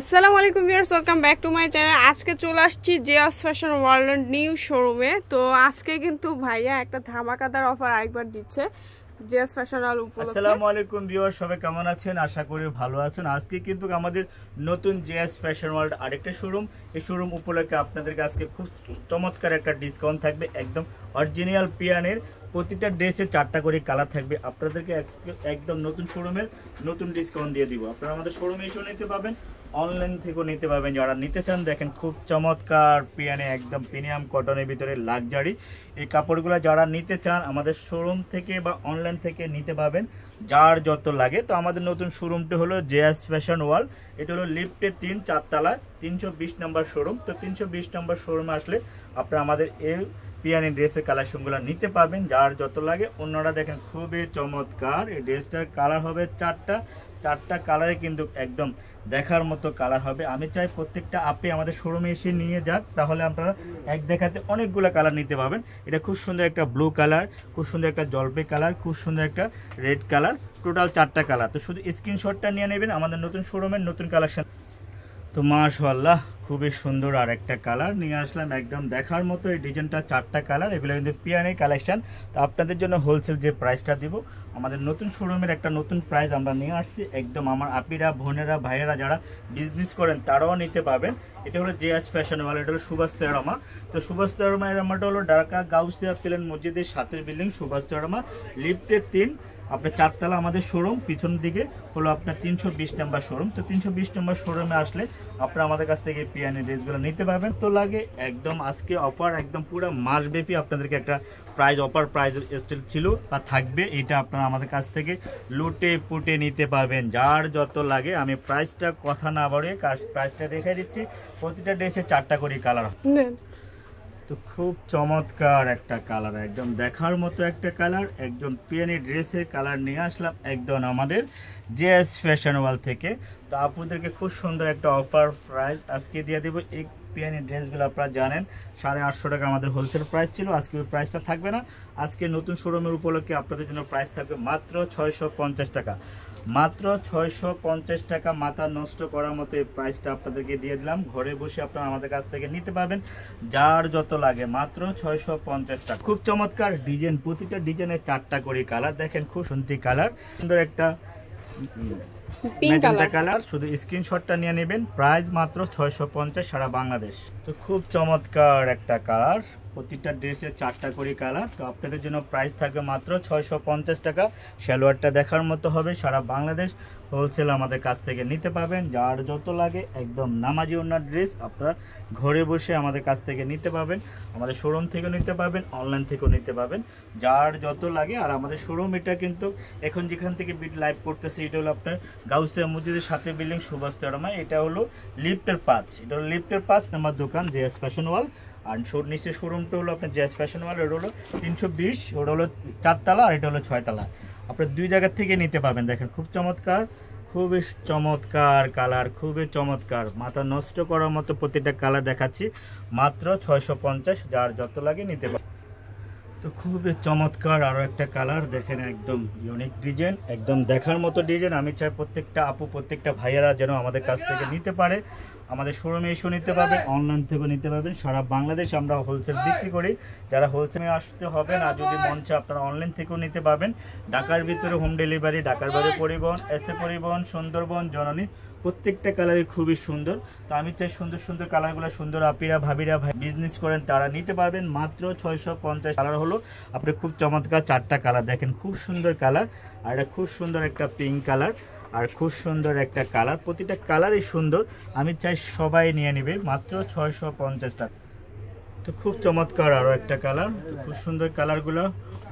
আসসালামু আলাইকুম viewers welcome back to my channel আজকে চলে আসছি জেয়াস ফ্যাশন ওয়ার্ল্ড নিউ শোরুমে তো আজকে কিন্তু ভাইয়া একটা ধামাকাদার অফার আরেকবার দিচ্ছে ফ্যাশন অল উপলক্ষে আসসালামু আলাইকুম ভিউয়ার্স সবাই কেমন আছেন আশা করি ভালো আছেন আজকে কিন্তু আমাদের নতুন জেএস ফ্যাশন ওয়ার্ল্ড আরেকটা শোরুম এই শোরুম উপলক্ষে আপনাদেরকে আজকে খুব চমৎকার একটা ডিসকাউন্ট থাকবে একদম অরিজিনাল পিয়ানের প্রতিটা ড্রেসে চারটা করে কালার থাকবে আপনাদেরকে একদম নতুন শোরুমের নতুন ডিসকাউন্ট দিয়ে দিব আপনারা আমাদের শোরুমে এসেও নিতে পাবেন অনলাইন থেকেও নিতে পারবেন যারা নিতে চান দেখেন খুব চমৎকার পিয়ানে একদম প্রিমিয়াম কটনের ভিতরে লাকজারি এই কাপড়গুলো যারা নিতে চান আমাদের শোরুম থেকে বা অনলাইন থেকে নিতে পারবেন যার যত লাগে তো আমাদের নতুন শোরুমটি হলো জেএস ফ্যাশন ওয়াল এটা হলো লিফটে তিন চারতলা তিনশো বিশ নম্বর শোরুম তো তিনশো বিশ নম্বর শোরুমে আসলে আপনারা আমাদের এই পিয়ানি ড্রেসের কালেকশনগুলো নিতে পাবেন যার যত লাগে অন্যরা দেখেন খুবই চমৎকার এই ড্রেসটার কালার হবে চারটা চারটা কালারে কিন্তু একদম দেখার মতো কালার হবে আমি চাই প্রত্যেকটা আপনি আমাদের শোরুমে এসে নিয়ে যাক তাহলে আপনারা এক দেখাতে অনেকগুলো কালার নিতে পারবেন এটা খুব সুন্দর একটা ব্লু কালার খুব সুন্দর একটা জলপে কালার খুব সুন্দর একটা রেড কালার টোটাল চারটা কালার তো শুধু স্ক্রিনশটটা নিয়ে নেবেন আমাদের নতুন শোরুমের নতুন কালেকশন তো মাশাল্লাহ খুবই সুন্দর আর একটা কালার নিয়ে আসলাম একদম দেখার মতো এই ডিজাইনটা চারটা কালার এগুলো কিন্তু পিয়ানি কালেকশান তো আপনাদের জন্য হোলসেল যে প্রাইসটা দিব আমাদের নতুন শোরুমের একটা নতুন প্রাইস আমরা নিয়ে আসছি একদম আমার আপিরা বোনেরা ভাইয়েরা যারা বিজনেস করেন তারাও নিতে পাবেন এটা হলো জেএস ফ্যাশন ওয়াল এটা হলো সুভাষ তেরমা তো সুভাষ তেরমা এর আমাটা হলো ঢাকা গাউসিয়া প্লেন মসজিদের সাতের বিল্ডিং সুভাষ তেরমা লিফটের তিন আপনার চারতলা আমাদের শোরুম পিছন দিকে হলো আপনার তিনশো বিশ নাম্বার শোরুম তো তিনশো বিশ নাম্বার শোরুমে আসলে আপনারা আমাদের কাছ থেকে পিয়ানি ড্রেসগুলো নিতে পারবেন তো লাগে একদম আজকে অফার একদম পুরো মাসব্যাপী আপনাদেরকে একটা প্রাইজ অফার প্রাইজ স্টিল ছিল বা থাকবে এটা আপনারা আমাদের কাছ থেকে লুটে পুটে নিতে পারবেন যার যত লাগে আমি প্রাইসটা কথা না বাড়িয়ে প্রাইসটা দেখে দিচ্ছি প্রতিটা ড্রেসে চারটা করে কালার তো খুব চমৎকার একটা কালার একদম দেখার মতো একটা কালার একজন পেনি ড্রেসের কালার নিয়ে আসলাম একদম আমাদের জেএস ফ্যাশন ওয়াল থেকে তো আপনাদেরকে খুব সুন্দর একটা অফার প্রাইস আজকে দিয়ে দেবো পিয়ানির ড্রেসগুলো আপনারা জানেন সাড়ে আটশো টাকা আমাদের হোলসেল প্রাইস ছিল আজকে ওই প্রাইসটা থাকবে না আজকে নতুন শোরুমের উপলক্ষে আপনাদের জন্য প্রাইস থাকবে মাত্র ছয়শো টাকা মাত্র ছয়শো টাকা মাথা নষ্ট করার মতো এই প্রাইসটা আপনাদেরকে দিয়ে দিলাম ঘরে বসে আপনারা আমাদের কাছ থেকে নিতে পারবেন যার যত লাগে মাত্র ছয়শো টাকা খুব চমৎকার ডিজাইন প্রতিটা ডিজাইনের চারটা করে কালার দেখেন খুব সুন্দর কালার সুন্দর একটা পিঙ্ক কালার শুধু স্ক্রিনশটটা নিয়ে নেবেন প্রাইস মাত্র ছয়শো পঞ্চাশ সারা বাংলাদেশ তো খুব চমৎকার একটা কালার প্রত্যেকটা ড্রেসের চারটা করে কালার তো আপনাদের জন্য প্রাইস থাকবে মাত্র ছয়শো টাকা সালোয়ারটা দেখার মতো হবে সারা বাংলাদেশ হোলসেল আমাদের কাছ থেকে নিতে পাবেন যার যত লাগে একদম নামাজি ওনার ড্রেস আপনারা ঘরে বসে আমাদের কাছ থেকে নিতে পাবেন আমাদের শোরুম থেকেও নিতে পাবেন অনলাইন থেকেও নিতে পাবেন যার যত লাগে আর আমাদের শোরুম এটা কিন্তু এখন যেখান থেকে বিট লাইভ করতেছে এটা হলো আপনার গাউসিয়া মসজিদের সাথে বিল্ডিং সুভাষ তেরমায় এটা হলো লিফ্টের পাঁচ এটা হলো লিফ্টের পাঁচ আমার দোকান জেএস ফ্যাশন ওয়াল আর শোর নিচে শোরুমটা হলো আপনার জ্যাজ ফ্যাশন ওয়াল ওটা হলো তিনশো বিশ ওটা হলো চারতলা আর এটা হলো ছয়তলা আপনার দুই জায়গার থেকে নিতে পারবেন দেখেন খুব চমৎকার খুবই চমৎকার কালার খুবই চমৎকার মাথা নষ্ট করার মতো প্রতিটা কালার দেখাচ্ছি মাত্র ছয়শো পঞ্চাশ যার যত লাগে নিতে পারবেন তো খুবই চমৎকার আরও একটা কালার দেখেন একদম ইউনিক ডিজাইন একদম দেখার মতো ডিজাইন আমি চাই প্রত্যেকটা আপু প্রত্যেকটা ভাইয়ারা যেন আমাদের কাছ থেকে নিতে পারে আমাদের শোরুমে এসেও নিতে পারবে অনলাইন থেকেও নিতে পারবেন সারা বাংলাদেশ আমরা হোলসেল বিক্রি করি যারা হোলসেলে আসতে হবে না যদি মন চায় আপনারা অনলাইন থেকেও নিতে পারবেন ঢাকার ভিতরে হোম ডেলিভারি ঢাকার বাইরে পরিবহন এসে পরিবহন সুন্দরবন জননী প্রত্যেকটা কালারই খুবই সুন্দর তো আমি চাই সুন্দর সুন্দর কালারগুলো সুন্দর আপিরা ভাবিরা ভাই বিজনেস করেন তারা নিতে পারবেন মাত্র ছয়শো পঞ্চাশ কালার হলো আপনি খুব চমৎকার চারটা কালার দেখেন খুব সুন্দর কালার আর এটা খুব সুন্দর একটা পিঙ্ক কালার আর খুব সুন্দর একটা কালার প্রতিটা কালারই সুন্দর আমি চাই সবাই নিয়ে নেবে মাত্র ছয়শো পঞ্চাশ তো খুব চমৎকার আরও একটা কালার তো খুব সুন্দর কালারগুলো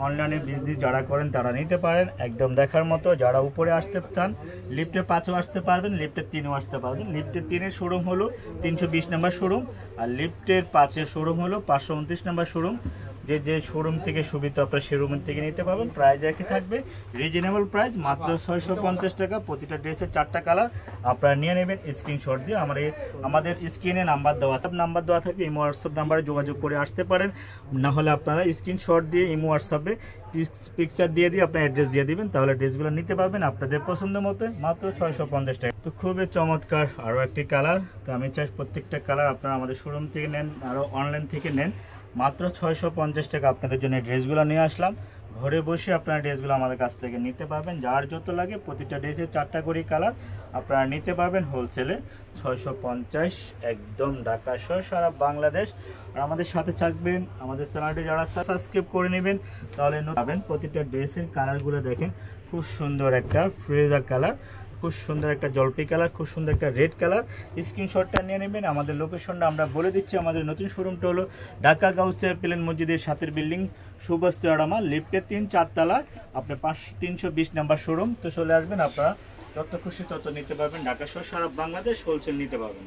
অনলাইনে বিজনেস যারা করেন তারা নিতে পারেন একদম দেখার মতো যারা উপরে আসতে চান লিফ্টে পাঁচও আসতে পারবেন লিফ্টে তিনও আসতে পারবেন লিফ্টে তিনের শোরুম হলো তিনশো বিশ নম্বর শোরুম আর লিফ্টের পাঁচের শোরুম হলো পাঁচশো উনত্রিশ নম্বর শোরুম যে যে শোরুম থেকে সুবিধা আপনার শোরুম থেকে নিতে পারবেন প্রাইস একই থাকবে রিজনেবল প্রাইস মাত্র ছয়শো পঞ্চাশ টাকা প্রতিটা ড্রেসের চারটা কালার আপনারা নিয়ে নেবেন স্ক্রিনশট দিয়ে আমার আমাদের স্ক্রিনে নাম্বার দেওয়া থাকবে নাম্বার দেওয়া থাকবে ইমো হোয়াটসঅ্যাপ নাম্বারে যোগাযোগ করে আসতে পারেন না হলে আপনারা স্ক্রিনশট দিয়ে ইমো হোয়াটসঅ্যাপে পিকচার দিয়ে দিয়ে আপনার অ্যাড্রেস দিয়ে দেবেন তাহলে ড্রেসগুলো নিতে পারবেন আপনাদের পছন্দ মতো মাত্র ছয়শো পঞ্চাশ টাকা তো খুবই চমৎকার আরও একটি কালার তো আমি চাই প্রত্যেকটা কালার আপনারা আমাদের শোরুম থেকে নেন আরও অনলাইন থেকে নেন মাত্র ছয়শো পঞ্চাশ টাকা আপনাদের জন্য ড্রেসগুলো নিয়ে আসলাম ঘরে বসে আপনারা ড্রেসগুলো আমাদের কাছ থেকে নিতে পারবেন যার যত লাগে প্রতিটা ড্রেসের চারটা করে কালার আপনারা নিতে পারবেন হোলসেলে ছয়শো পঞ্চাশ একদম ঢাকা সহ সারা বাংলাদেশ আর আমাদের সাথে থাকবেন আমাদের চ্যানেলটি যারা সাবস্ক্রাইব করে নেবেন তাহলে পাবেন প্রতিটা ড্রেসের কালারগুলো দেখেন খুব সুন্দর একটা ফ্রেজার কালার খুব সুন্দর একটা জলপি কালার খুব সুন্দর একটা রেড কালার স্ক্রিনশটটা নিয়ে নেবেন আমাদের লোকেশনটা আমরা বলে দিচ্ছি আমাদের নতুন শোরুমটা হলো ঢাকা গাউসিয়া প্লেন মসজিদের সাথের বিল্ডিং সুবস্ত আড়ামা লিফটের তিন চারতলা আপনার পাঁচশো তিনশো বিশ নাম্বার শোরুম তো চলে আসবেন আপনারা যত খুশি তত নিতে পারবেন ঢাকা সহ সারা বাংলাদেশ হোলসেল নিতে পারবেন